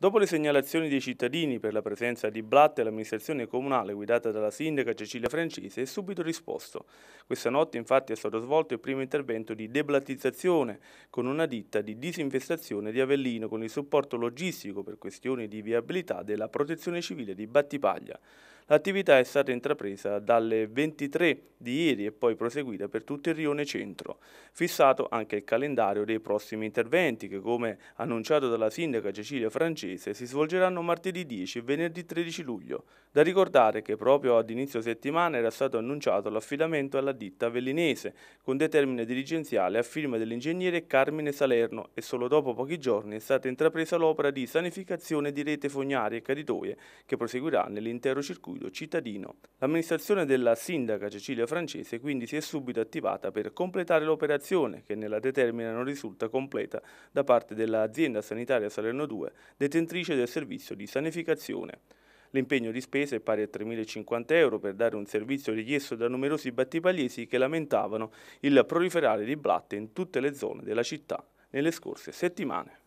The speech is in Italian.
Dopo le segnalazioni dei cittadini per la presenza di blatte, l'amministrazione comunale guidata dalla sindaca Cecilia Francese è subito risposto. Questa notte infatti è stato svolto il primo intervento di deblattizzazione con una ditta di disinfestazione di Avellino con il supporto logistico per questioni di viabilità della protezione civile di Battipaglia. L'attività è stata intrapresa dalle 23 di ieri e poi proseguita per tutto il rione centro. Fissato anche il calendario dei prossimi interventi che, come annunciato dalla sindaca Cecilia Francese, si svolgeranno martedì 10 e venerdì 13 luglio. Da ricordare che proprio ad inizio settimana era stato annunciato l'affidamento alla ditta vellinese con determine dirigenziale a firma dell'ingegnere Carmine Salerno e solo dopo pochi giorni è stata intrapresa l'opera di sanificazione di rete fognarie e caditoie che proseguirà nell'intero circuito fluido cittadino. L'amministrazione della sindaca Cecilia Francese quindi si è subito attivata per completare l'operazione che nella determina non risulta completa da parte dell'azienda sanitaria Salerno 2, detentrice del servizio di sanificazione. L'impegno di spesa è pari a 3.050 euro per dare un servizio richiesto da numerosi battipagliesi che lamentavano il proliferare di blatte in tutte le zone della città nelle scorse settimane.